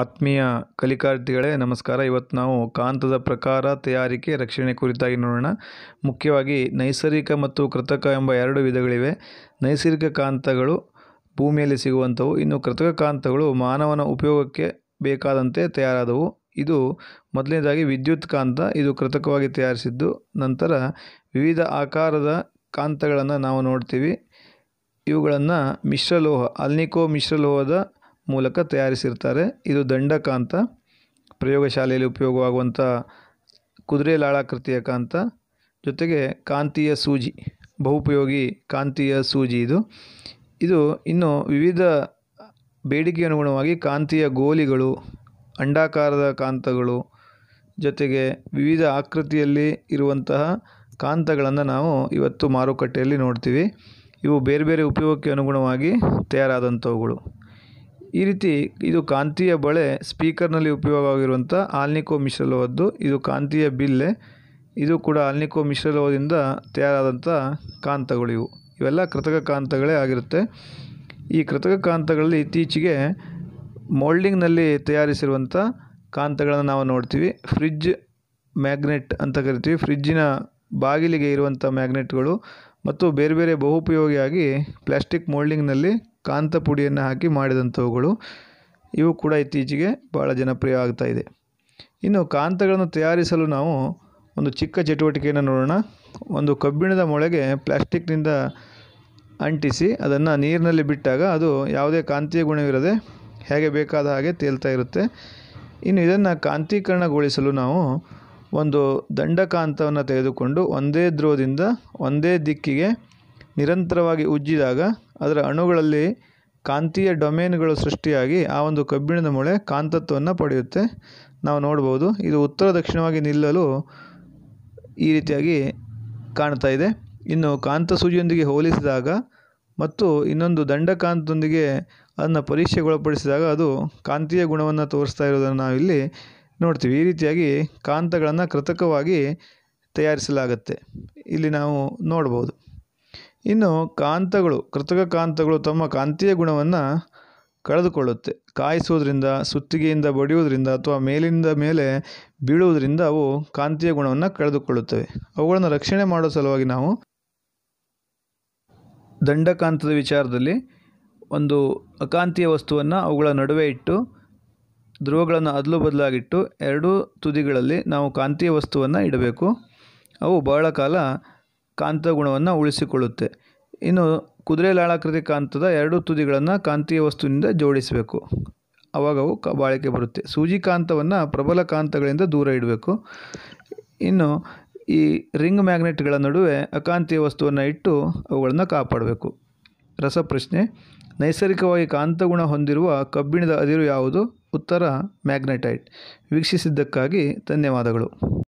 ಆತ್ಮೀಯ ಕಲಿಕಾರ್ಥಿಗಳೇ ನಮಸ್ಕಾರ ಇವತ್ತು ನಾವು ಕಾಂತದ ಪ್ರಕಾರ ತಯಾರಿಕೆ ರಕ್ಷಣೆ ಕುರಿತಾಗಿ ನೋಡೋಣ ಮುಖ್ಯವಾಗಿ ನೈಸರ್ಗಿಕ ಮತ್ತು ಕೃತಕ ಎಂಬ ಎರಡು ವಿಧಗಳಿವೆ ನೈಸರ್ಗಿಕ ಕಾಂತಗಳು ಭೂಮಿಯಲ್ಲಿ ಸಿಗುವಂಥವು ಇನ್ನು ಕೃತಕ ಕಾಂತಗಳು ಮಾನವನ ಉಪಯೋಗಕ್ಕೆ ಬೇಕಾದಂತೆ ತಯಾರಾದವು ಇದು ಮೊದಲನೇದಾಗಿ ವಿದ್ಯುತ್ ಕಾಂತ ಇದು ಕೃತಕವಾಗಿ ತಯಾರಿಸಿದ್ದು ನಂತರ ವಿವಿಧ ಆಕಾರದ ಕಾಂತಗಳನ್ನು ನಾವು ನೋಡ್ತೀವಿ ಇವುಗಳನ್ನು ಮಿಶ್ರಲೋಹ ಅಲ್ನಿಕೋ ಮಿಶ್ರಲೋಹದ ಮೂಲಕ ತಯಾರಿಸಿರ್ತಾರೆ ಇದು ದಂಡಕ ಅಂತ ಪ್ರಯೋಗಶಾಲೆಯಲ್ಲಿ ಉಪಯೋಗವಾಗುವಂಥ ಕುದುರೆ ಲಾಳಾಕೃತಿಯ ಕಾಂತ ಜೊತೆಗೆ ಕಾಂತೀಯ ಸೂಜಿ ಬಹುಪಯೋಗಿ ಕಾಂತೀಯ ಸೂಜಿ ಇದು ಇದು ಇನ್ನು ವಿವಿಧ ಬೇಡಿಕೆ ಅನುಗುಣವಾಗಿ ಕಾಂತೀಯ ಗೋಲಿಗಳು ಅಂಡಾಕಾರದ ಕಾಂತಗಳು ಜೊತೆಗೆ ವಿವಿಧ ಆಕೃತಿಯಲ್ಲಿ ಇರುವಂತಹ ಕಾಂತಗಳನ್ನು ನಾವು ಇವತ್ತು ಮಾರುಕಟ್ಟೆಯಲ್ಲಿ ನೋಡ್ತೀವಿ ಇವು ಬೇರೆ ಬೇರೆ ಉಪಯೋಗಕ್ಕೆ ಅನುಗುಣವಾಗಿ ತಯಾರಾದಂಥವುಗಳು ಈ ರೀತಿ ಇದು ಕಾಂತೀಯ ಬಳೆ ಸ್ಪೀಕರ್ನಲ್ಲಿ ಉಪಯೋಗವಾಗಿರುವಂಥ ಆಲ್ನಿಕೋ ಮಿಶ್ರಲೋಹದ್ದು ಇದು ಕಾಂತೀಯ ಬಿಲ್ಲೆ ಇದು ಕೂಡ ಆಲ್ನಿಕೋ ಮಿಶ್ರಲೋಹದಿಂದ ತಯಾರಾದಂಥ ಕಾಂತಗಳು ಇವು ಇವೆಲ್ಲ ಕೃತಕ ಕಾಂತಗಳೇ ಆಗಿರುತ್ತೆ ಈ ಕೃತಕ ಕಾಂತಗಳಲ್ಲಿ ಇತ್ತೀಚೆಗೆ ಮೋಲ್ಡಿಂಗ್ನಲ್ಲಿ ತಯಾರಿಸಿರುವಂಥ ಕಾಂತಗಳನ್ನು ನಾವು ನೋಡ್ತೀವಿ ಫ್ರಿಜ್ ಮ್ಯಾಗ್ನೆಟ್ ಅಂತ ಕರಿತೀವಿ ಫ್ರಿಜ್ಜಿನ ಬಾಗಿಲಿಗೆ ಇರುವಂಥ ಮ್ಯಾಗ್ನೆಟ್ಗಳು ಮತ್ತು ಬೇರೆ ಬೇರೆ ಬಹುಪಯೋಗಿಯಾಗಿ ಪ್ಲಾಸ್ಟಿಕ್ ಮೋಲ್ಡಿಂಗ್ನಲ್ಲಿ ಕಾಂತ ಪುಡಿಯನ್ನು ಹಾಕಿ ಮಾಡಿದಂಥವುಗಳು ಇವು ಕೂಡ ಇತ್ತೀಚೆಗೆ ಭಾಳ ಜನಪ್ರಿಯ ಆಗ್ತಾ ಇದೆ ಇನ್ನು ಕಾಂತಗಳನ್ನು ತಯಾರಿಸಲು ನಾವು ಒಂದು ಚಿಕ್ಕ ಚಟುವಟಿಕೆಯನ್ನು ನೋಡೋಣ ಒಂದು ಕಬ್ಬಿಣದ ಮೊಳೆಗೆ ಪ್ಲ್ಯಾಸ್ಟಿಕ್ನಿಂದ ಅಂಟಿಸಿ ಅದನ್ನು ನೀರಿನಲ್ಲಿ ಬಿಟ್ಟಾಗ ಅದು ಯಾವುದೇ ಕಾಂತೀಯ ಗುಣವಿರದೆ ಹೇಗೆ ಬೇಕಾದ ಹಾಗೆ ತೇಲ್ತಾ ಇರುತ್ತೆ ಇನ್ನು ಇದನ್ನು ಕಾಂತೀಕರಣಗೊಳಿಸಲು ನಾವು ಒಂದು ದಂಡ ಕಾಂತವನ್ನು ತೆಗೆದುಕೊಂಡು ಒಂದೇ ಧ್ರುವದಿಂದ ಒಂದೇ ದಿಕ್ಕಿಗೆ ನಿರಂತರವಾಗಿ ಉಜ್ಜಿದಾಗ ಅದರ ಅಣುಗಳಲ್ಲಿ ಕಾಂತೀಯ ಡೊಮೇನ್ಗಳು ಸೃಷ್ಟಿಯಾಗಿ ಆ ಒಂದು ಕಬ್ಬಿಣದ ಮೊಳೆ ಕಾಂತತ್ವವನ್ನು ಪಡೆಯುತ್ತೆ ನಾವು ನೋಡ್ಬೋದು ಇದು ಉತ್ತರ ದಕ್ಷಿಣವಾಗಿ ನಿಲ್ಲಲು ಈ ರೀತಿಯಾಗಿ ಕಾಣ್ತಾ ಇದೆ ಇನ್ನು ಕಾಂತ ಸೂಜಿಯೊಂದಿಗೆ ಹೋಲಿಸಿದಾಗ ಮತ್ತು ಇನ್ನೊಂದು ದಂಡಕಾಂತದೊಂದಿಗೆ ಅದನ್ನು ಪರೀಕ್ಷೆಗೊಳಪಡಿಸಿದಾಗ ಅದು ಕಾಂತೀಯ ಗುಣವನ್ನು ತೋರಿಸ್ತಾ ಇರೋದನ್ನು ನಾವಿಲ್ಲಿ ನೋಡ್ತೀವಿ ಈ ರೀತಿಯಾಗಿ ಕಾಂತಗಳನ್ನು ಕೃತಕವಾಗಿ ತಯಾರಿಸಲಾಗುತ್ತೆ ಇಲ್ಲಿ ನಾವು ನೋಡ್ಬೋದು ಇನ್ನು ಕಾಂತಗಳು ಕೃತಕ ಕಾಂತಗಳು ತಮ್ಮ ಕಾಂತೀಯ ಗುಣವನ್ನು ಕಳೆದುಕೊಳ್ಳುತ್ತೆ ಕಾಯಿಸುವುದರಿಂದ ಸುತ್ತಿಗೆಯಿಂದ ಬಡಿಯುವುದರಿಂದ ಅಥವಾ ಮೇಲಿಂದ ಮೇಲೆ ಬೀಳುವುದರಿಂದ ಅವು ಕಾಂತೀಯ ಗುಣವನ್ನು ಕಳೆದುಕೊಳ್ಳುತ್ತವೆ ಅವುಗಳನ್ನು ರಕ್ಷಣೆ ಮಾಡೋ ಸಲುವಾಗಿ ನಾವು ದಂಡಕಾಂತದ ವಿಚಾರದಲ್ಲಿ ಒಂದು ಅಕಾಂತೀಯ ವಸ್ತುವನ್ನು ಅವುಗಳ ನಡುವೆ ಇಟ್ಟು ಧ್ರುವಗಳನ್ನು ಅದಲು ಬದಲಾಗಿಟ್ಟು ಎರಡೂ ತುದಿಗಳಲ್ಲಿ ನಾವು ಕಾಂತೀಯ ವಸ್ತುವನ್ನು ಇಡಬೇಕು ಅವು ಬಹಳ ಕಾಲ ಕಾಂತ ಗುಣವನ್ನು ಉಳಿಸಿಕೊಳ್ಳುತ್ತೆ ಇನ್ನು ಕುದುರೆ ಲಾಳಾಕೃತಿ ಕಾಂತದ ಎರಡು ತುದಿಗಳನ್ನು ಕಾಂತೀಯ ವಸ್ತುವಿನಿಂದ ಜೋಡಿಸಬೇಕು ಅವಾಗ ಅವು ಕ ಬಾಳಿಕೆ ಬರುತ್ತೆ ಸೂಜಿ ಕಾಂತವನ್ನು ಪ್ರಬಲ ಕಾಂತಗಳಿಂದ ದೂರ ಇಡಬೇಕು ಇನ್ನು ಈ ರಿಂಗ್ ಮ್ಯಾಗ್ನೆಟ್ಗಳ ನಡುವೆ ಅಕಾಂತೀಯ ವಸ್ತುವನ್ನು ಇಟ್ಟು ಅವುಗಳನ್ನು ಕಾಪಾಡಬೇಕು ರಸಪ್ರಶ್ನೆ ನೈಸರ್ಗಿಕವಾಗಿ ಕಾಂತಗುಣ ಹೊಂದಿರುವ ಕಬ್ಬಿಣದ ಅದಿರು ಯಾವುದು ಉತ್ತರ ಮ್ಯಾಗ್ನೆಟೈಟ್ ವೀಕ್ಷಿಸಿದ್ದಕ್ಕಾಗಿ ಧನ್ಯವಾದಗಳು